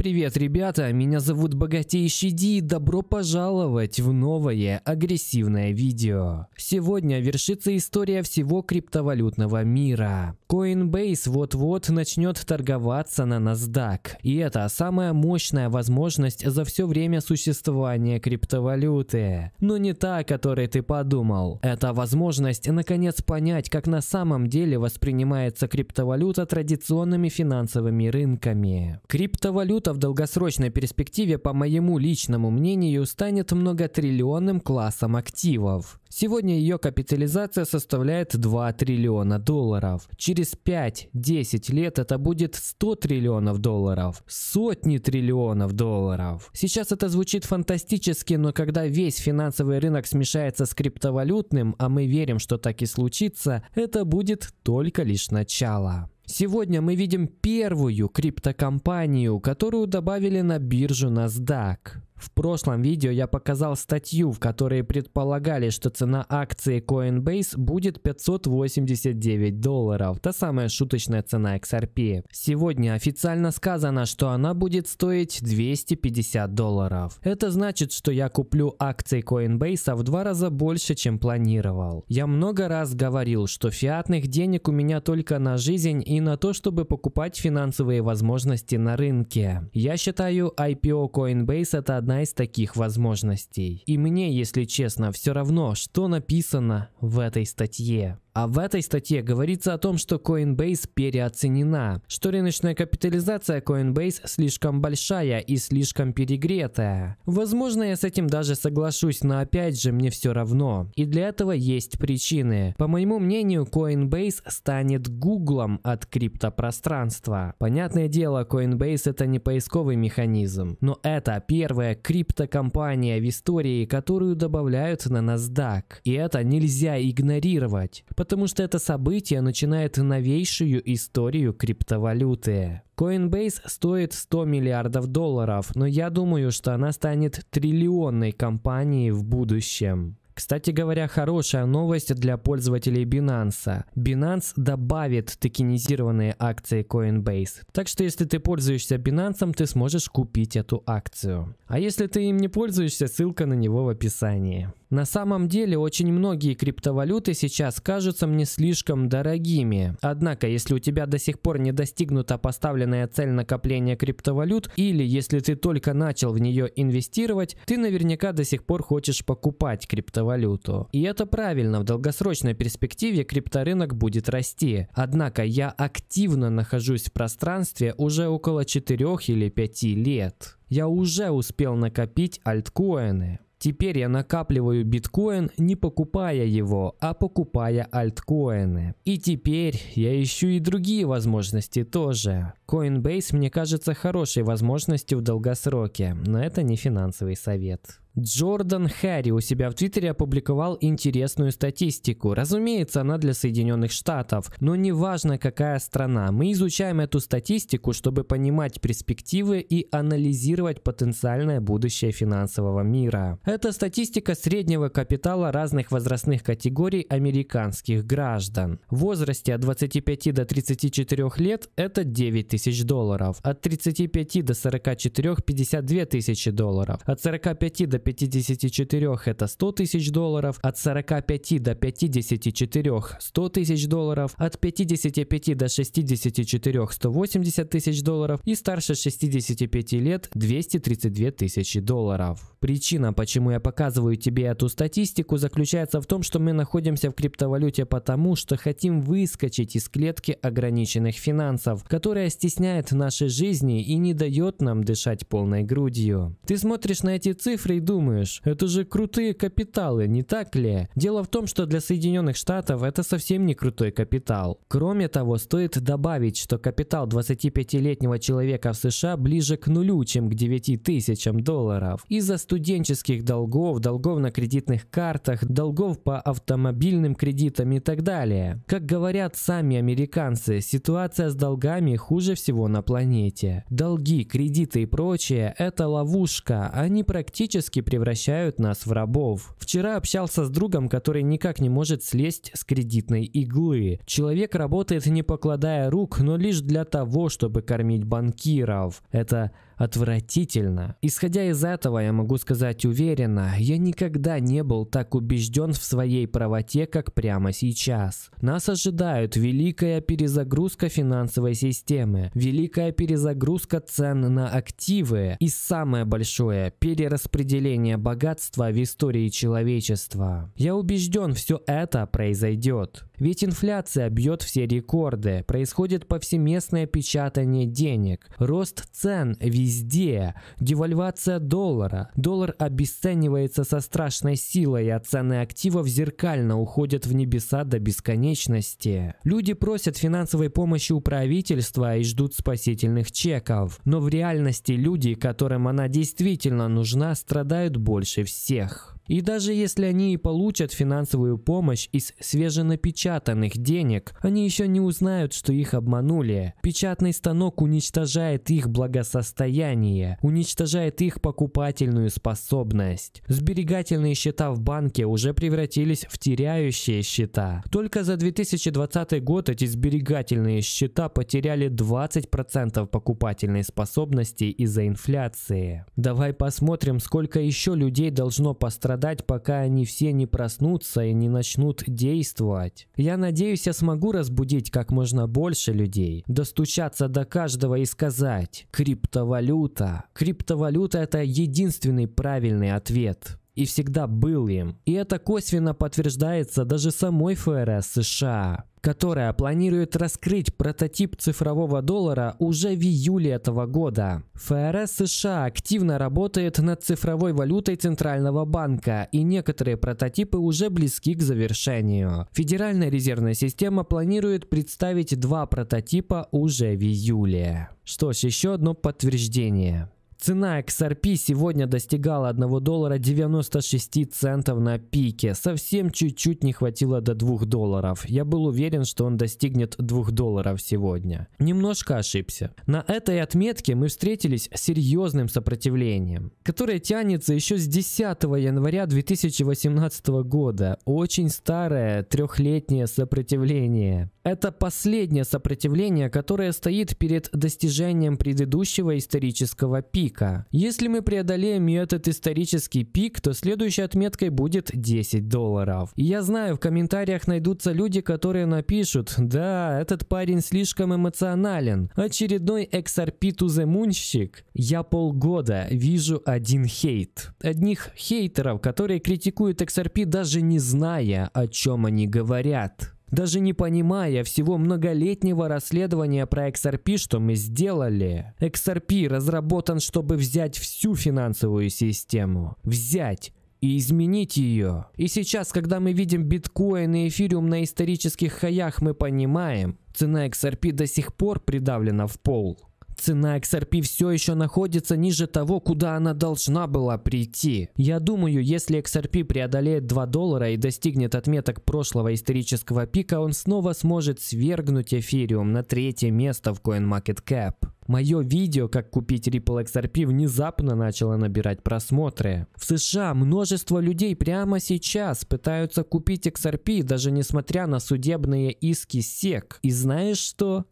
привет, ребята! Меня зовут Богатейший Ди и добро пожаловать в новое агрессивное видео. Сегодня вершится история всего криптовалютного мира. Coinbase вот-вот начнет торговаться на NASDAQ. И это самая мощная возможность за все время существования криптовалюты. Но не та, о которой ты подумал. Это возможность наконец понять, как на самом деле воспринимается криптовалюта традиционными финансовыми рынками. Криптовалюта что в долгосрочной перспективе, по моему личному мнению, станет многотриллионным классом активов. Сегодня ее капитализация составляет 2 триллиона долларов. Через 5-10 лет это будет 100 триллионов долларов, сотни триллионов долларов. Сейчас это звучит фантастически, но когда весь финансовый рынок смешается с криптовалютным, а мы верим, что так и случится, это будет только лишь начало. Сегодня мы видим первую криптокомпанию, которую добавили на биржу NASDAQ. В прошлом видео я показал статью, в которой предполагали, что цена акции Coinbase будет 589 долларов, та самая шуточная цена XRP. Сегодня официально сказано, что она будет стоить 250 долларов. Это значит, что я куплю акции Coinbase в два раза больше, чем планировал. Я много раз говорил, что фиатных денег у меня только на жизнь и на то, чтобы покупать финансовые возможности на рынке. Я считаю IPO Coinbase это одна одна из таких возможностей. И мне, если честно, все равно, что написано в этой статье. А в этой статье говорится о том, что Coinbase переоценена, что рыночная капитализация Coinbase слишком большая и слишком перегретая. Возможно, я с этим даже соглашусь, но опять же, мне все равно. И для этого есть причины. По моему мнению, Coinbase станет гуглом от криптопространства. Понятное дело, Coinbase это не поисковый механизм, но это первая криптокомпания в истории, которую добавляют на NASDAQ. И это нельзя игнорировать потому что это событие начинает новейшую историю криптовалюты. Coinbase стоит 100 миллиардов долларов, но я думаю, что она станет триллионной компанией в будущем. Кстати говоря, хорошая новость для пользователей Binance. Binance добавит токенизированные акции Coinbase. Так что если ты пользуешься Binance, ты сможешь купить эту акцию. А если ты им не пользуешься, ссылка на него в описании. На самом деле очень многие криптовалюты сейчас кажутся мне слишком дорогими. Однако, если у тебя до сих пор не достигнута поставленная цель накопления криптовалют, или если ты только начал в нее инвестировать, ты наверняка до сих пор хочешь покупать криптовалюту. И это правильно, в долгосрочной перспективе крипторынок будет расти. Однако я активно нахожусь в пространстве уже около 4 или 5 лет. Я уже успел накопить альткоины. Теперь я накапливаю биткоин, не покупая его, а покупая альткоины. И теперь я ищу и другие возможности тоже. Coinbase мне кажется хорошей возможностью в долгосроке, но это не финансовый совет. Джордан Харри у себя в Твиттере опубликовал интересную статистику. Разумеется, она для Соединенных Штатов, но неважно какая страна. Мы изучаем эту статистику, чтобы понимать перспективы и анализировать потенциальное будущее финансового мира. Это статистика среднего капитала разных возрастных категорий американских граждан. В возрасте от 25 до 34 лет это 9 тысяч долларов, от 35 до 44 – 52 тысячи долларов, от 45 до 54 это 100 тысяч долларов, от 45 до 54 100 тысяч долларов, от 55 до 64 180 тысяч долларов и старше 65 лет 232 тысячи долларов. Причина, почему я показываю тебе эту статистику, заключается в том, что мы находимся в криптовалюте потому, что хотим выскочить из клетки ограниченных финансов, которая стесняет нашей жизни и не дает нам дышать полной грудью. Ты смотришь на эти цифры и думаешь, это же крутые капиталы, не так ли? Дело в том, что для Соединенных Штатов это совсем не крутой капитал. Кроме того, стоит добавить, что капитал 25-летнего человека в США ближе к нулю, чем к 9 тысячам долларов. Из-за студенческих долгов, долгов на кредитных картах, долгов по автомобильным кредитам и так далее. Как говорят сами американцы, ситуация с долгами хуже всего на планете. Долги, кредиты и прочее – это ловушка, они практически практически превращают нас в рабов. Вчера общался с другом, который никак не может слезть с кредитной иглы. Человек работает не покладая рук, но лишь для того, чтобы кормить банкиров. Это отвратительно. Исходя из этого, я могу сказать уверенно, я никогда не был так убежден в своей правоте, как прямо сейчас. Нас ожидают великая перезагрузка финансовой системы, великая перезагрузка цен на активы и самое большое – перераспределение богатства в истории человечества. Я убежден, все это произойдет. Ведь инфляция бьет все рекорды, происходит повсеместное печатание денег, рост цен везде, девальвация доллара. Доллар обесценивается со страшной силой, а цены активов зеркально уходят в небеса до бесконечности. Люди просят финансовой помощи у правительства и ждут спасительных чеков. Но в реальности люди, которым она действительно нужна, страдают больше всех. И даже если они и получат финансовую помощь из свеженапечатанных денег, они еще не узнают, что их обманули. Печатный станок уничтожает их благосостояние, уничтожает их покупательную способность. Сберегательные счета в банке уже превратились в теряющие счета. Только за 2020 год эти сберегательные счета потеряли 20% покупательной способности из-за инфляции. Давай посмотрим, сколько еще людей должно пострадать страдать, пока они все не проснутся и не начнут действовать. Я надеюсь, я смогу разбудить как можно больше людей, достучаться до каждого и сказать «Криптовалюта». Криптовалюта – это единственный правильный ответ и всегда был им. И это косвенно подтверждается даже самой ФРС США которая планирует раскрыть прототип цифрового доллара уже в июле этого года. ФРС США активно работает над цифровой валютой Центрального банка, и некоторые прототипы уже близки к завершению. Федеральная резервная система планирует представить два прототипа уже в июле. Что ж, еще одно подтверждение. Цена XRP сегодня достигала 1 доллара 96 центов на пике. Совсем чуть-чуть не хватило до 2 долларов. Я был уверен, что он достигнет 2 долларов сегодня. Немножко ошибся. На этой отметке мы встретились с серьезным сопротивлением, которое тянется еще с 10 января 2018 года. Очень старое трехлетнее сопротивление. Это последнее сопротивление, которое стоит перед достижением предыдущего исторического пика пика. Если мы преодолеем этот исторический пик, то следующей отметкой будет 10 долларов. И я знаю, в комментариях найдутся люди, которые напишут, да, этот парень слишком эмоционален. Очередной XRP туземунщик. Я полгода вижу один хейт. Одних хейтеров, которые критикуют XRP даже не зная, о чем они говорят даже не понимая всего многолетнего расследования про XRP, что мы сделали. XRP разработан, чтобы взять всю финансовую систему. Взять и изменить ее. И сейчас, когда мы видим биткоин и эфириум на исторических хаях, мы понимаем, цена XRP до сих пор придавлена в пол. Цена XRP все еще находится ниже того, куда она должна была прийти. Я думаю, если XRP преодолеет 2 доллара и достигнет отметок прошлого исторического пика, он снова сможет свергнуть эфириум на третье место в CoinMarketCap. Мое видео «Как купить Ripple XRP» внезапно начало набирать просмотры. В США множество людей прямо сейчас пытаются купить XRP, даже несмотря на судебные иски SEC. И знаешь что?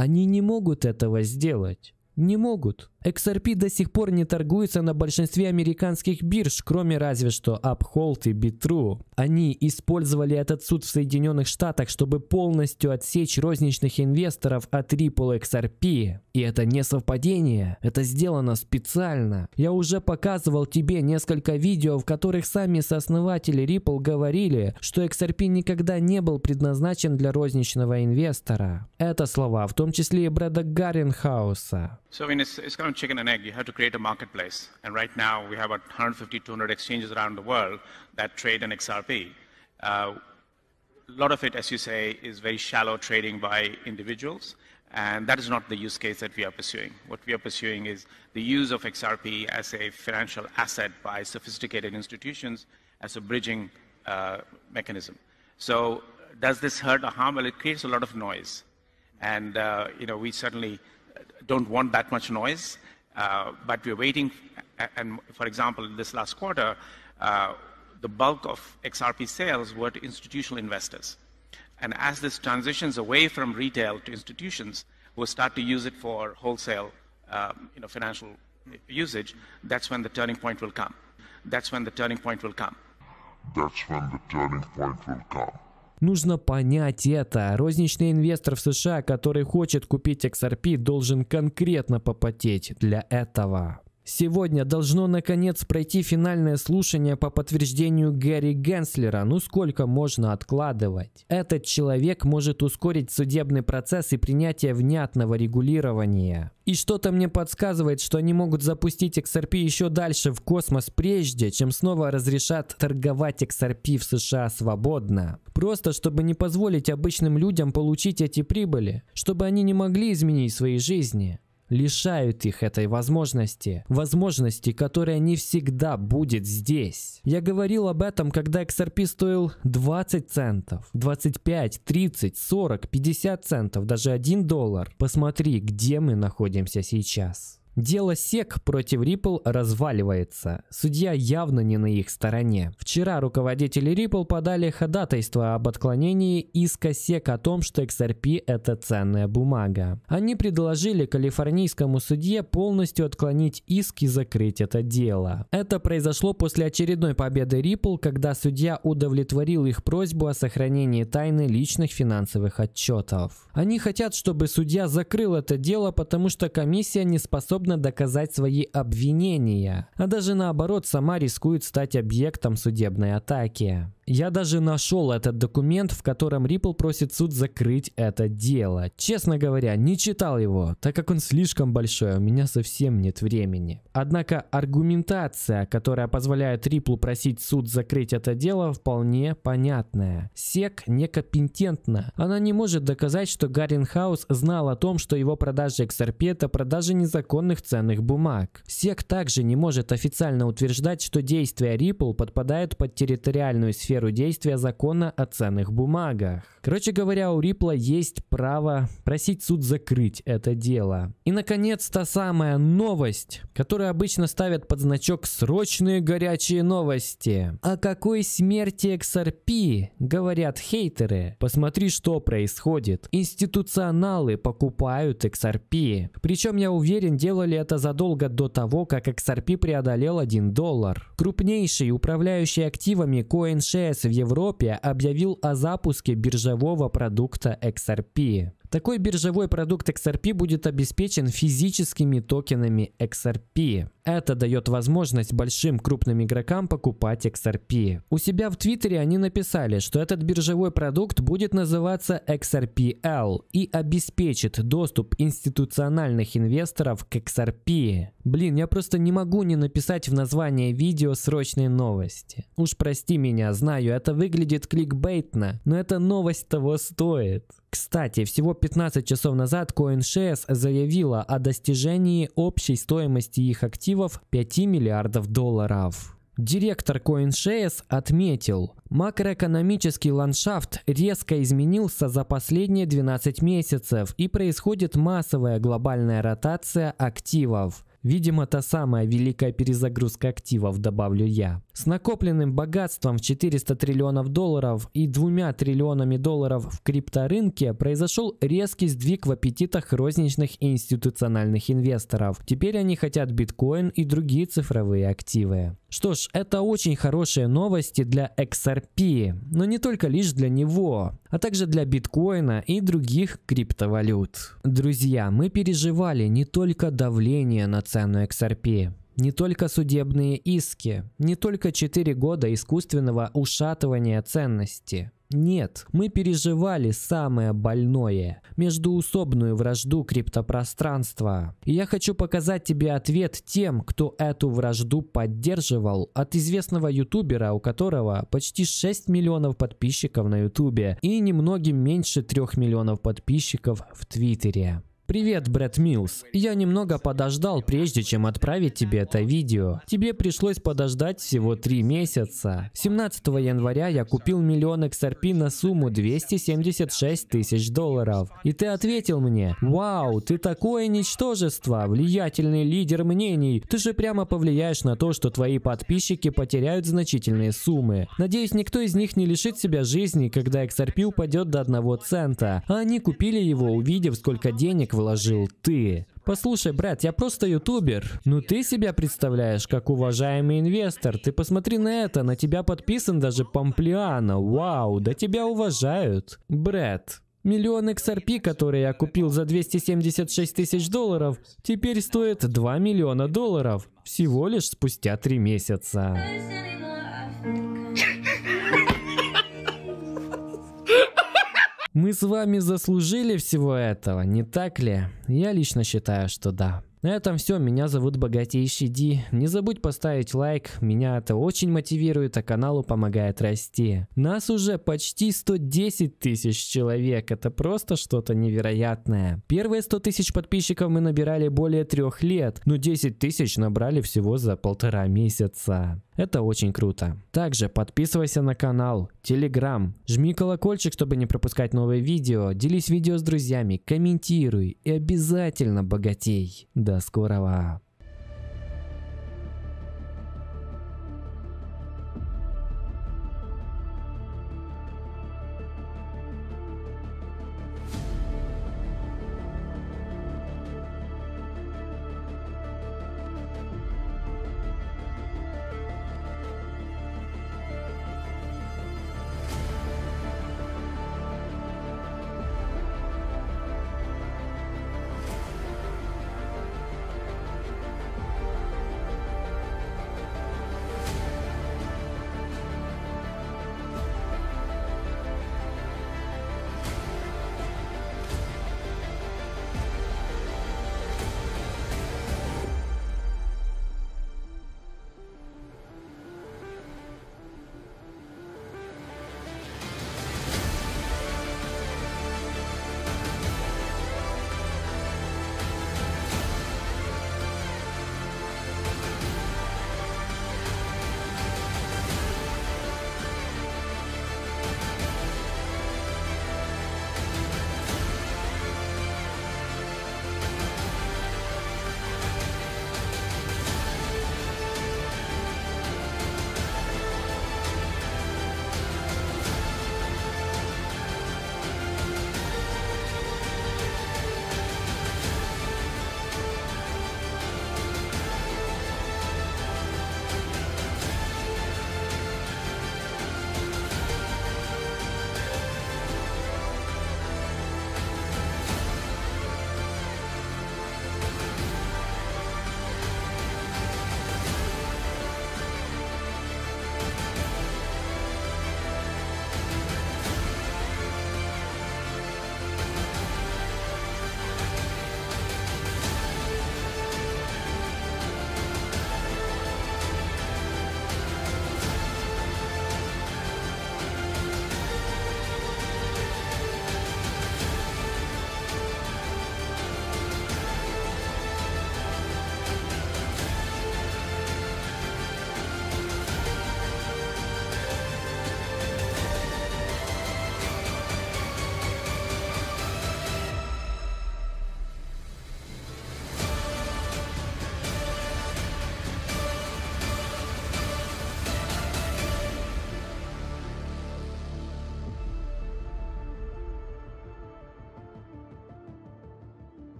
Они не могут этого сделать. Не могут. XRP до сих пор не торгуется на большинстве американских бирж, кроме разве что Uphold и Bitrue. Они использовали этот суд в Соединенных Штатах, чтобы полностью отсечь розничных инвесторов от Ripple XRP. И это не совпадение, это сделано специально. Я уже показывал тебе несколько видео, в которых сами сооснователи Ripple говорили, что XRP никогда не был предназначен для розничного инвестора. Это слова, в том числе и Брэда Гарренхауса. So, I mean, chicken and egg, you have to create a marketplace. And right now, we have about 150, 200 exchanges around the world that trade in XRP. Uh, a lot of it, as you say, is very shallow trading by individuals. And that is not the use case that we are pursuing. What we are pursuing is the use of XRP as a financial asset by sophisticated institutions as a bridging uh, mechanism. So does this hurt or harm? Well, it creates a lot of noise. And, uh, you know, we certainly don't want that much noise, uh, but we're waiting. And for example, this last quarter, uh, the bulk of XRP sales were to institutional investors. And as this transitions away from retail to institutions, who will start to use it for wholesale um, you know, financial usage, that's when the turning point will come. That's when the turning point will come. That's when the turning point will come. Нужно понять это. Розничный инвестор в США, который хочет купить XRP, должен конкретно попотеть для этого. Сегодня должно наконец пройти финальное слушание по подтверждению Гэри Генслера. Ну сколько можно откладывать? Этот человек может ускорить судебный процесс и принятие внятного регулирования. И что-то мне подсказывает, что они могут запустить XRP еще дальше в космос, прежде чем снова разрешат торговать XRP в США свободно. Просто чтобы не позволить обычным людям получить эти прибыли, чтобы они не могли изменить свои жизни лишают их этой возможности. Возможности, которая не всегда будет здесь. Я говорил об этом, когда XRP стоил 20 центов, 25, 30, 40, 50 центов, даже 1 доллар. Посмотри, где мы находимся сейчас. Дело СЕК против Ripple разваливается. Судья явно не на их стороне. Вчера руководители Ripple подали ходатайство об отклонении иска СЕК о том, что XRP – это ценная бумага. Они предложили калифорнийскому судье полностью отклонить иск и закрыть это дело. Это произошло после очередной победы Ripple, когда судья удовлетворил их просьбу о сохранении тайны личных финансовых отчетов. Они хотят, чтобы судья закрыл это дело, потому что комиссия не способна трудно доказать свои обвинения, а даже наоборот сама рискует стать объектом судебной атаки. Я даже нашел этот документ, в котором Ripple просит суд закрыть это дело. Честно говоря, не читал его, так как он слишком большой, у меня совсем нет времени. Однако аргументация, которая позволяет Ripple просить суд закрыть это дело, вполне понятная. SEC некомпетентна. Она не может доказать, что Гарринхаус знал о том, что его продажи XRP это продажи незаконных ценных бумаг. SEC также не может официально утверждать, что действия Ripple подпадают под территориальную сферу сферу действия закона о ценных бумагах. Короче говоря, у Рипла есть право просить суд закрыть это дело. И, наконец, та самая новость, которую обычно ставят под значок «Срочные горячие новости». О какой смерти XRP говорят хейтеры? Посмотри, что происходит. Институционалы покупают XRP. Причем, я уверен, делали это задолго до того, как XRP преодолел 1 доллар. Крупнейший управляющий активами CoinShares ЕС в Европе объявил о запуске биржевого продукта XRP. Такой биржевой продукт XRP будет обеспечен физическими токенами XRP. Это дает возможность большим крупным игрокам покупать XRP. У себя в Твиттере они написали, что этот биржевой продукт будет называться XRPL и обеспечит доступ институциональных инвесторов к XRP. Блин, я просто не могу не написать в название видео срочные новости. Уж прости меня, знаю, это выглядит кликбейтно, но эта новость того стоит. Кстати, всего 15 часов назад CoinShares заявила о достижении общей стоимости их активов 5 миллиардов долларов. Директор CoinShares отметил, макроэкономический ландшафт резко изменился за последние 12 месяцев и происходит массовая глобальная ротация активов. Видимо, та самая великая перезагрузка активов, добавлю я. С накопленным богатством в 400 триллионов долларов и 2 триллионами долларов в крипторынке произошел резкий сдвиг в аппетитах розничных и институциональных инвесторов. Теперь они хотят биткоин и другие цифровые активы. Что ж, это очень хорошие новости для XRP, но не только лишь для него, а также для биткоина и других криптовалют. Друзья, мы переживали не только давление на цену XRP, не только судебные иски, не только 4 года искусственного ушатывания ценности. Нет, мы переживали самое больное – междуусобную вражду криптопространства. И я хочу показать тебе ответ тем, кто эту вражду поддерживал, от известного ютубера, у которого почти 6 миллионов подписчиков на ютубе и немногим меньше 3 миллионов подписчиков в Твиттере. Привет, Брэд Милс. Я немного подождал, прежде чем отправить тебе это видео. Тебе пришлось подождать всего три месяца. 17 января я купил миллион XRP на сумму 276 тысяч долларов. И ты ответил мне, «Вау, ты такое ничтожество, влиятельный лидер мнений. Ты же прямо повлияешь на то, что твои подписчики потеряют значительные суммы. Надеюсь, никто из них не лишит себя жизни, когда XRP упадет до одного цента, а они купили его, увидев, сколько денег в выложил ты. Послушай, брат, я просто ютубер. Ну ты себя представляешь как уважаемый инвестор. Ты посмотри на это, на тебя подписан даже Памплиано. Вау, да тебя уважают. Брат, Миллион XRP, который я купил за 276 тысяч долларов, теперь стоит 2 миллиона долларов, всего лишь спустя 3 месяца. Мы с вами заслужили всего этого, не так ли? Я лично считаю, что да. На этом все, меня зовут Богатейший Ди. Не забудь поставить лайк, меня это очень мотивирует, а каналу помогает расти. Нас уже почти 110 тысяч человек, это просто что-то невероятное. Первые 100 тысяч подписчиков мы набирали более трех лет, но 10 тысяч набрали всего за полтора месяца. Это очень круто. Также подписывайся на канал, телеграм, жми колокольчик, чтобы не пропускать новые видео, делись видео с друзьями, комментируй и обязательно богатей. До скорого!